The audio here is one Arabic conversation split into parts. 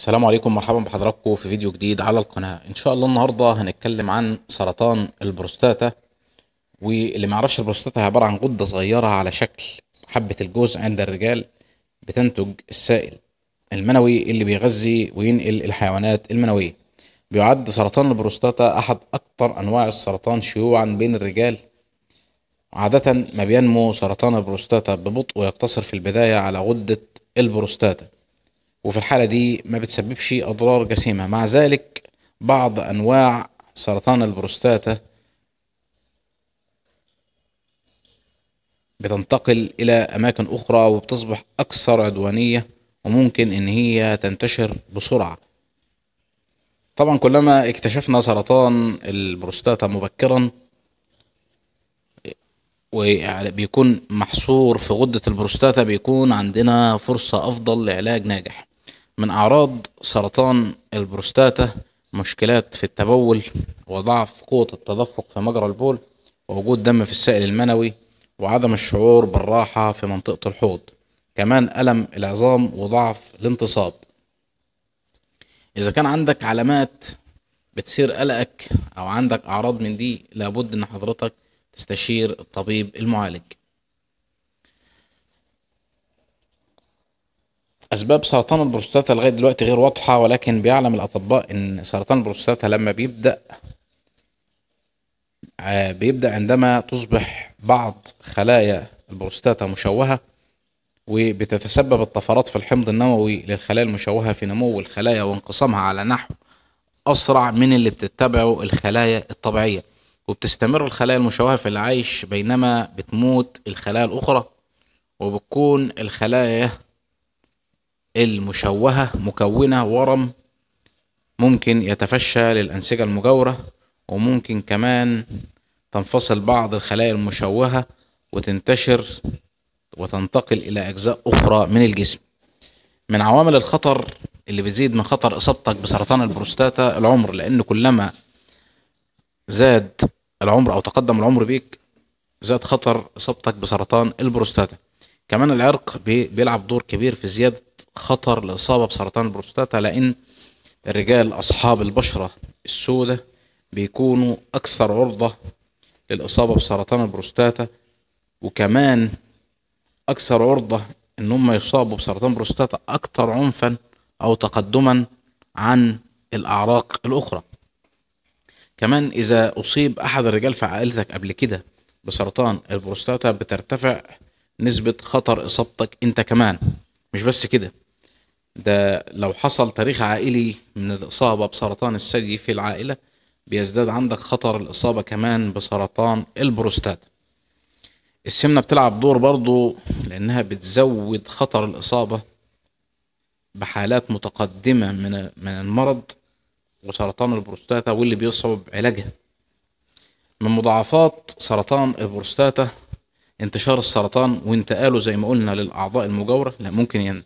السلام عليكم مرحبا بحضراتكم في فيديو جديد على القناة ان شاء الله النهاردة هنتكلم عن سرطان البروستاتا واللي ما يعرفش البروستاتا عبارة عن غدة صغيرة على شكل حبة الجوز عند الرجال بتنتج السائل المنوي اللي بيغذي وينقل الحيوانات المنوية بيعد سرطان البروستاتا احد اكتر انواع السرطان شيوعا بين الرجال عادة ما بينمو سرطان البروستاتا ببطء ويقتصر في البداية على غدة البروستاتا وفي الحالة دي ما بتسببش أضرار جسيمة مع ذلك بعض أنواع سرطان البروستاتا بتنتقل إلى أماكن أخرى وبتصبح أكثر عدوانية وممكن إن هي تنتشر بسرعة طبعا كلما اكتشفنا سرطان البروستاتا مبكرا وبيكون محصور في غدة البروستاتا بيكون عندنا فرصة أفضل لعلاج ناجح من أعراض سرطان البروستاتا مشكلات في التبول وضعف قوة التدفق في مجرى البول ووجود دم في السائل المنوي وعدم الشعور بالراحة في منطقة الحوض كمان ألم العظام وضعف الانتصاب إذا كان عندك علامات بتصير قلقك أو عندك أعراض من دي لابد إن حضرتك تستشير الطبيب المعالج أسباب سرطان البروستاتا لغاية دلوقتي غير واضحة ولكن بيعلم الأطباء إن سرطان البروستاتا لما بيبدأ آه، بيبدأ عندما تصبح بعض خلايا البروستاتا مشوهة وبتتسبب الطفرات في الحمض النووي للخلايا المشوهة في نمو الخلايا وانقسامها على نحو أسرع من اللي بتتبعه الخلايا الطبيعية وبتستمر الخلايا المشوهة في العيش بينما بتموت الخلايا الأخرى وبتكون الخلايا المشوهة مكونة ورم ممكن يتفشى للأنسجة المجاورة وممكن كمان تنفصل بعض الخلايا المشوهة وتنتشر وتنتقل إلى أجزاء أخرى من الجسم من عوامل الخطر اللي بتزيد من خطر إصابتك بسرطان البروستاتا العمر لأن كلما زاد العمر أو تقدم العمر بيك زاد خطر إصابتك بسرطان البروستاتا كمان العرق بيلعب دور كبير في زيادة خطر الإصابة بسرطان البروستاتا لأن الرجال أصحاب البشرة السوداء بيكونوا أكثر عرضة للإصابة بسرطان البروستاتا وكمان أكثر عرضة إن هم يصابوا بسرطان البروستاتا أكثر عنفا أو تقدما عن الأعراق الأخرى كمان إذا أصيب أحد الرجال في عائلتك قبل كده بسرطان البروستاتا بترتفع نسبة خطر إصابتك أنت كمان مش بس كده ده لو حصل تاريخ عائلي من الإصابة بسرطان الثدي في العائلة بيزداد عندك خطر الإصابة كمان بسرطان البروستاتا السمنة بتلعب دور برضو لأنها بتزود خطر الإصابة بحالات متقدمة من من المرض وسرطان البروستاتا واللي بيصعب علاجها من مضاعفات سرطان البروستاتا انتشار السرطان وانتقاله زي ما قلنا للأعضاء المجاورة لا ممكن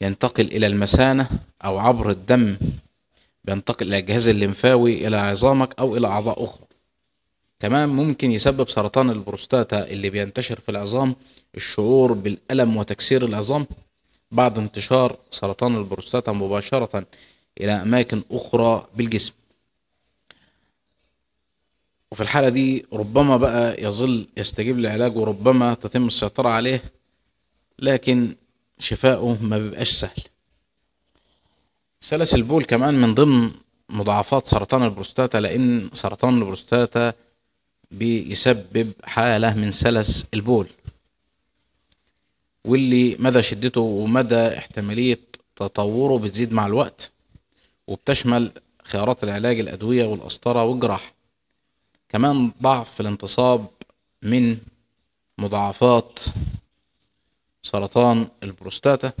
ينتقل إلى المثانة أو عبر الدم بينتقل إلى الجهاز الليمفاوي إلى عظامك أو إلى أعضاء أخرى كمان ممكن يسبب سرطان البروستاتا اللي بينتشر في العظام الشعور بالألم وتكسير العظام بعد انتشار سرطان البروستاتا مباشرة إلى أماكن أخرى بالجسم وفي الحالة دي ربما بقى يظل يستجيب للعلاج وربما تتم السيطرة عليه لكن شفاؤه ما بيبقاش سهل سلس البول كمان من ضمن مضاعفات سرطان البروستاتا لأن سرطان البروستاتا بيسبب حالة من سلس البول واللي مدى شدته ومدى احتمالية تطوره بتزيد مع الوقت وبتشمل خيارات العلاج الأدوية والقسطرة والجراحة كمان ضعف في الانتصاب من مضاعفات سرطان البروستاتا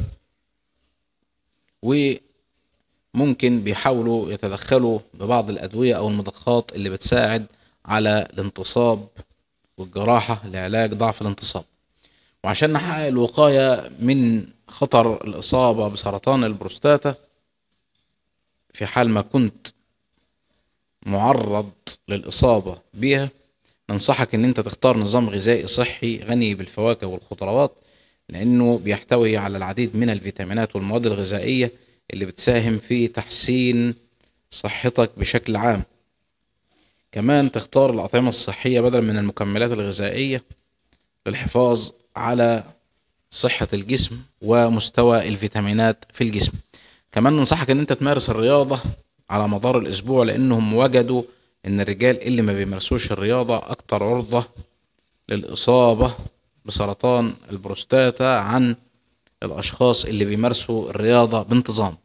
وممكن بيحاولوا يتدخلوا ببعض الأدوية أو المضخات اللي بتساعد على الانتصاب والجراحة لعلاج ضعف الانتصاب وعشان نحقق الوقاية من خطر الإصابة بسرطان البروستاتا في حال ما كنت معرض للإصابة بيها ننصحك ان انت تختار نظام غذائي صحي غني بالفواكه والخضروات لانه بيحتوي على العديد من الفيتامينات والمواد الغذائيه اللي بتساهم في تحسين صحتك بشكل عام كمان تختار الاطعمه الصحيه بدلا من المكملات الغذائيه للحفاظ على صحه الجسم ومستوى الفيتامينات في الجسم كمان ننصحك ان انت تمارس الرياضه على مدار الأسبوع لأنهم وجدوا إن الرجال اللي ما بيمارسوش الرياضة أكتر عرضة للإصابة بسرطان البروستاتا عن الأشخاص اللي بيمارسوا الرياضة بانتظام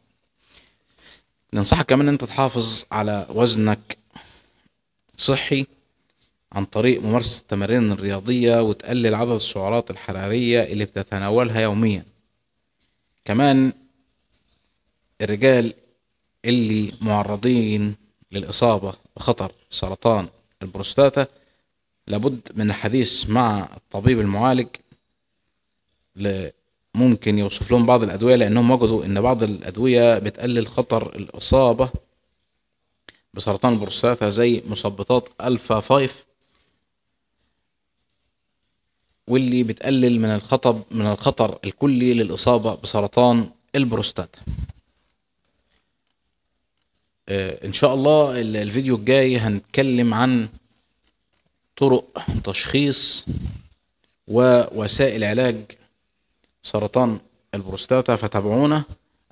ننصحك كمان أنت تحافظ على وزنك صحي عن طريق ممارسة التمارين الرياضية وتقلل عدد السعرات الحرارية اللي بتتناولها يوميا كمان الرجال اللي معرضين للإصابة بخطر سرطان البروستاتا لابد من الحديث مع الطبيب المعالج ممكن يوصف لهم بعض الأدوية لأنهم وجدوا إن بعض الأدوية بتقلل خطر الإصابة بسرطان البروستاتا زي مثبطات ألفا 5 واللي بتقلل من الخطر من الخطر الكلي للإصابة بسرطان البروستاتا آه، ان شاء الله الفيديو الجاي هنتكلم عن طرق تشخيص ووسائل علاج سرطان البروستاتا فتابعونا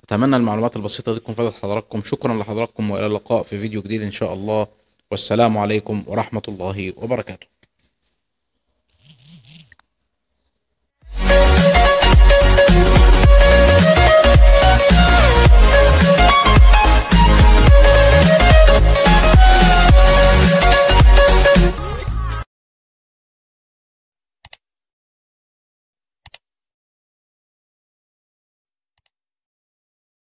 اتمنى المعلومات البسيطه دي تكون فادت حضراتكم شكرا لحضراتكم والى اللقاء في فيديو جديد ان شاء الله والسلام عليكم ورحمه الله وبركاته